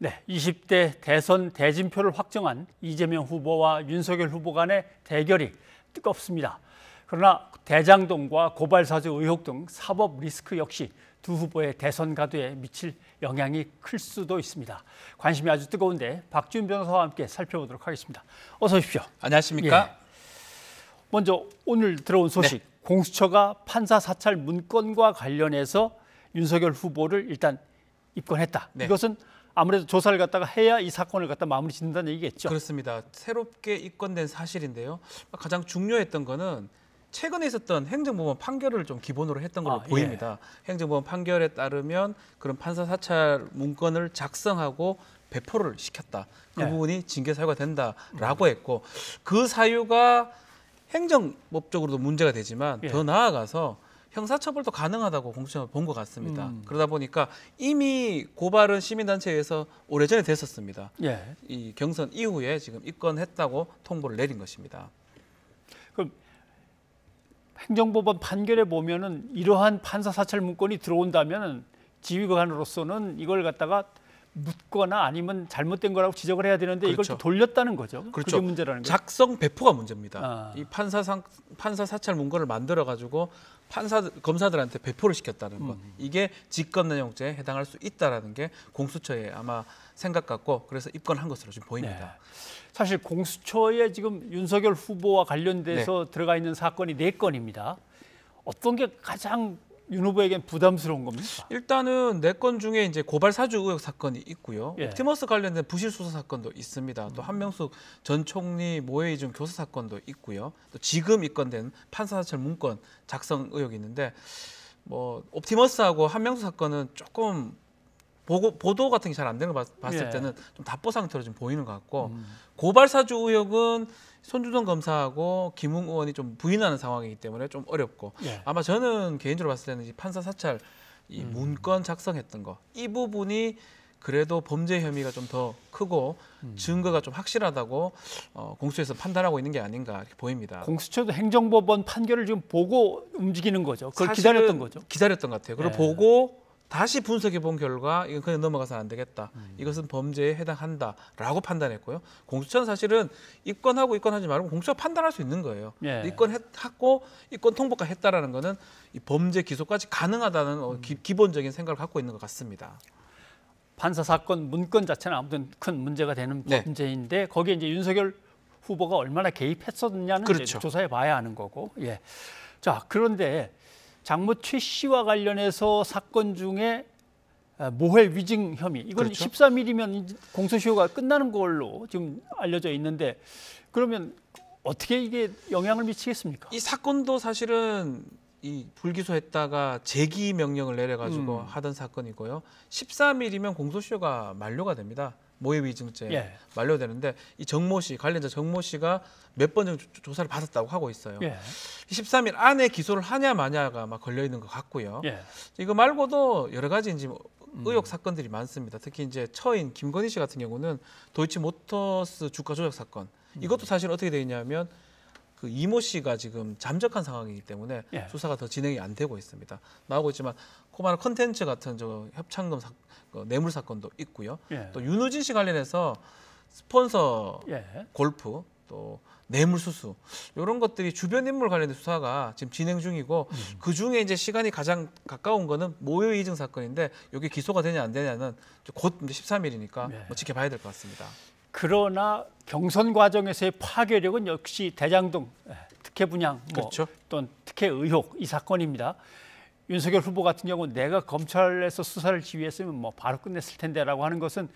네, 20대 대선 대진표를 확정한 이재명 후보와 윤석열 후보 간의 대결이 뜨겁습니다. 그러나 대장동과 고발사주 의혹 등 사법 리스크 역시 두 후보의 대선 가도에 미칠 영향이 클 수도 있습니다. 관심이 아주 뜨거운데 박준 변호사와 함께 살펴보도록 하겠습니다. 어서 오십시오. 안녕하십니까? 예. 먼저 오늘 들어온 소식, 네. 공수처가 판사 사찰 문건과 관련해서 윤석열 후보를 일단 입건했다. 네. 이것은 아무래도 조사를 갖다가 해야 이 사건을 갖다 마무리 짓는다는 얘기겠죠. 그렇습니다. 새롭게 입건된 사실인데요. 가장 중요했던 거는 최근에 있었던 행정법원 판결을 좀 기본으로 했던 걸로 아, 예. 보입니다. 예. 행정법원 판결에 따르면 그런 판사 사찰 문건을 작성하고 배포를 시켰다. 그 예. 부분이 징계 사유가 된다라고 음. 했고 그 사유가 행정법적으로도 문제가 되지만 예. 더 나아가서 형사처벌도 가능하다고 공수처가 본것 같습니다. 음. 그러다 보니까 이미 고발은 시민단체에서 오래전에 됐었습니다. 예. 이 경선 이후에 지금 입건했다고 통보를 내린 것입니다. 그럼 행정법원 판결에 보면은 이러한 판사 사찰 문건이 들어온다면은 지휘관으로서는 이걸 갖다가 묻거나 아니면 잘못된 거라고 지적을 해야 되는데 그렇죠. 이걸 또 돌렸다는 거죠. 그렇죠. 그게 문제라는 거죠. 작성 배포가 문제입니다. 아. 이 판사상 판사 사찰 문건을 만들어 가지고 판사 검사들한테 배포를 시켰다는 것. 음. 이게 직권내용죄에 해당할 수 있다라는 게 공수처의 아마 생각 같고 그래서 입건한 것으로 지금 보입니다. 네. 사실 공수처에 지금 윤석열 후보와 관련돼서 네. 들어가 있는 사건이 네 건입니다. 어떤 게 가장 윤 후보에겐 부담스러운 겁니까? 일단은 네건 중에 이제 고발 사주 의혹 사건이 있고요. 예. 옵티머스 관련된 부실 수사 사건도 있습니다. 또 음. 한명숙 전 총리 모해이 중 교사 사건도 있고요. 또 지금 입건된 판사사찰 문건 작성 의혹이 있는데 뭐 옵티머스하고 한명숙 사건은 조금 보고, 보도 같은 게 잘 안 되는 걸 봤, 을 예. 때는 좀 답보 상태로 좀 보이는 것 같고 음. 고발사주 의혹은 손주동 검사하고 김웅 의원이 좀 부인하는 상황이기 때문에 좀 어렵고 예. 아마 저는 개인적으로 봤을 때는 판사 사찰 이 음. 문건 작성했던 거 이 부분이 그래도 범죄 혐의가 좀 더 크고 음. 증거가 좀 확실하다고 어, 공수처에서 판단하고 있는 게 아닌가 이렇게 보입니다. 공수처도 행정법원 판결을 지금 보고 움직이는 거죠. 그걸 기다렸던 거죠. 기다렸던 것 같아요. 그걸 예. 보고 다시 분석해 본 결과 이건 그냥 넘어가서는 안 되겠다. 음. 이것은 범죄에 해당한다라고 판단했고요. 공수처는 사실은 입건하고 입건하지 말고 공수처 판단할 수 있는 거예요. 예. 입건했고 입건 통보가 했다라는 거는 이 범죄 기소까지 가능하다는 음. 기, 본적인 생각을 갖고 있는 것 같습니다. 판사 사건 문건 자체는 아무튼 큰 문제가 되는 문제인데 네. 거기에 이제 윤석열 후보가 얼마나 개입했었느냐는 그렇죠. 조사해 봐야 하는 거고. 예. 자, 그런데 장모 최 씨와 관련해서 사건 중에 아, 모해 위증 혐의 이건 그렇죠? 13일이면 공소시효가 끝나는 걸로 지금 알려져 있는데 그러면 어떻게 이게 영향을 미치겠습니까? 이 사건도 사실은 이 불기소했다가 재기 명령을 내려가지고 음. 하던 사건이고요. 13일이면 공소시효가 만료가 됩니다. 모해위증죄 예. 만료되는데 이 정모 씨 관련자 정모 씨가 몇 번 정도 조사를 받았다고 하고 있어요. 예. 13일 안에 기소를 하냐 마냐가 막 걸려 있는 것 같고요. 예. 이거 말고도 여러 가지 이제 뭐 음. 의혹 사건들이 많습니다. 특히 이제 처인 김건희 씨 같은 경우는 도이치모터스 주가 조작 사건 음. 이것도 사실 어떻게 되냐면 그 이모 씨가 지금 잠적한 상황이기 때문에 예. 수사가 더 진행이 안 되고 있습니다. 나오고 있지만 코마는 컨텐츠 같은 저 협찬금 사, 그 뇌물 사건도 있고요. 예. 또 윤우진 씨 관련해서 스폰서 예. 골프 또 뇌물 수수 이런 것들이 주변 인물 관련된 수사가 지금 진행 중이고 음. 그 중에 이제 시간이 가장 가까운 거는 모여 이증 사건인데 여기 기소가 되냐 안 되냐는 곧 13일이니까 예. 뭐 지켜봐야 될 것 같습니다. 그러나 경선 과정에서의 파괴력은 역시 대장동 예, 특혜 분양 뭐 그렇죠. 또는 특혜 의혹 이 사건입니다. 윤석열 후보 같은 경우 는 내가 검찰에서 수사를 지휘했으면 뭐 바로 끝냈을 텐데라고 하는 것은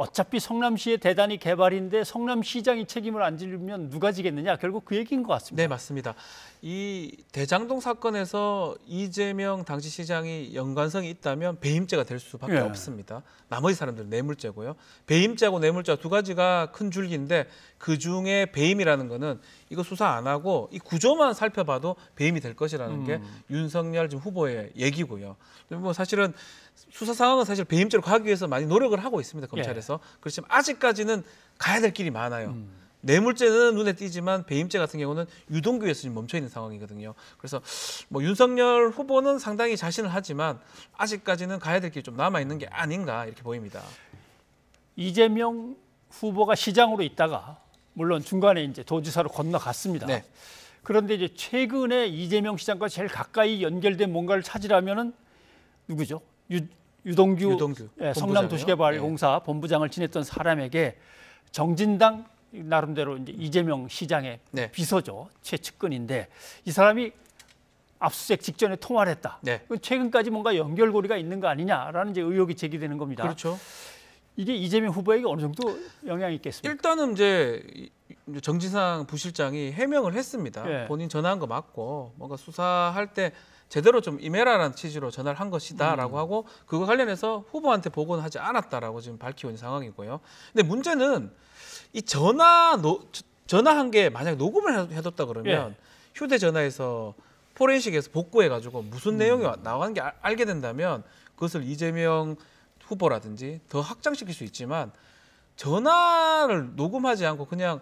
어차피 성남시의 대단히 개발인데 성남시장이 책임을 안지르면 누가 지겠느냐 결국 그 얘기인 것 같습니다. 네 맞습니다. 이 대장동 사건에서 이재명 당시 시장이 연관성이 있다면 배임죄가 될 수밖에 네. 없습니다. 나머지 사람들은 뇌물죄고요. 배임죄하고 뇌물죄 두 가지가 큰 줄기인데 그중에 배임이라는 거는 이거 수사 안 하고 이 구조만 살펴봐도 배임이 될 것이라는 음. 게 윤석열 지금 후보의 얘기고요. 뭐 사실은 수사 상황은 사실 배임죄로 가기 위해서 많이 노력을 하고 있습니다 검찰에서. 예. 그렇지만 아직까지는 가야 될 길이 많아요. 음. 뇌물죄는 눈에 띄지만 배임죄 같은 경우는 유동규에서 지금 멈춰 있는 상황이거든요. 그래서 뭐 윤석열 후보는 상당히 자신을 하지만 아직까지는 가야 될게좀 남아 있는 게 아닌가 이렇게 보입니다. 이재명 후보가 시장으로 있다가 물론 중간에 이제 도지사로 건너갔습니다. 네. 그런데 이제 최근에 이재명 시장과 제일 가까이 연결된 뭔가를 찾으려면은 누구죠? 유, 유동규, 유동규 예, 성남도시개발공사 예. 네. 본부장을 지냈던 사람에게 정진당 나름대로 이제 이재명 시장의 네. 비서죠 최측근인데 이 사람이 압수수색 직전에 통화를 했다. 네. 최근까지 뭔가 연결고리가 있는 거 아니냐라는 이제 의혹이 제기되는 겁니다. 그렇죠. 이게 이재명 후보에게 어느 정도 영향이 있겠습니까? 일단은 이제 정진상 부실장이 해명을 했습니다. 예. 본인 전화한 거 맞고 뭔가 수사할 때 제대로 좀 임해라라는 취지로 전화를 한 것이다라고 음. 하고 그거 관련해서 후보한테 보고는 하지 않았다라고 지금 밝히고 있는 상황이고요. 근데 문제는 이 전화 노, 전화한 게 만약 녹음을 해뒀다 그러면 예. 휴대전화에서 포렌식에서 복구해가지고 무슨 음. 내용이 음. 나는게 알, 알게 된다면 그것을 이재명 후보라든지 더 확장시킬 수 있지만 전화를 녹음하지 않고 그냥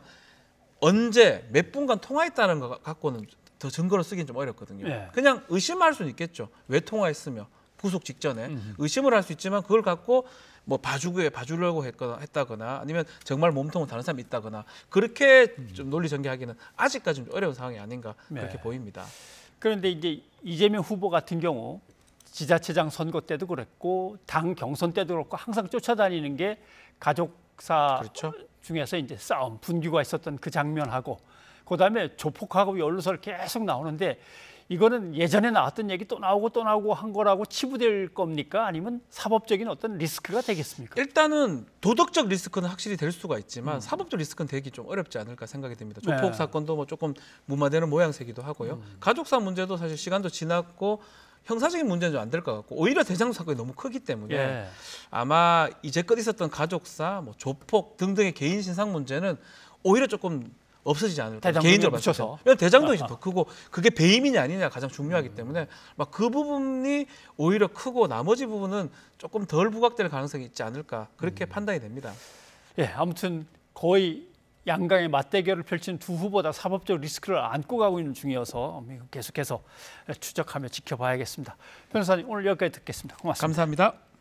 언제 몇 분간 통화했다는 것 갖고는 더 증거로 쓰기는좀 어렵거든요. 예. 그냥 의심할 수는 있겠죠. 왜 통화했으며 구속 직전에 음흠. 의심을 할 수 있지만 그걸 갖고 뭐 봐주게 봐주려고 했거나 했다거나 아니면 정말 몸통은 다른 사람이 있다거나 그렇게 음. 좀 논리 전개하기는 아직까지 좀 어려운 상황이 아닌가 네. 그렇게 보입니다. 그런데 이제 이재명 후보 같은 경우 지자체장 선거 때도 그랬고 당 경선 때도 그렇고 항상 쫓아다니는 게 가족사 그렇죠. 중에서 이제 싸움 분규가 있었던 그 장면하고 그다음에 조폭하고 연루설 계속 나오는데 이거는 예전에 나왔던 얘기 또 나오고 또 나오고 한 거라고 치부될 겁니까 아니면 사법적인 어떤 리스크가 되겠습니까? 일단은 도덕적 리스크는 확실히 될 수가 있지만 음. 사법적 리스크는 되기 좀 어렵지 않을까 생각이 듭니다. 네. 조폭 네. 사건도 뭐 조금 무마되는 모양새기도 하고요. 음. 가족사 문제도 사실 시간도 지났고 형사적인 문제는 좀안될 것 같고 오히려 대장동 사건이 너무 크기 때문에 예. 아마 이제껏 있었던 가족사, 뭐 조폭 등등의 개인 신상 문제는 오히려 조금 없어지지 않을까 개인적으로 맞춰서 대장동이 더 아. 크고 그게 배임이냐 아니냐 가장 중요하기 음. 때문에 막 그 부분이 오히려 크고 나머지 부분은 조금 덜 부각될 가능성이 있지 않을까 그렇게 음. 판단이 됩니다. 예, 아무튼 거의 양강의 맞대결을 펼친 두 후보다 사법적 리스크를 안고 가고 있는 중이어서 계속해서 추적하며 지켜봐야겠습니다. 변호사님 오늘 여기까지 듣겠습니다. 고맙습니다. 감사합니다.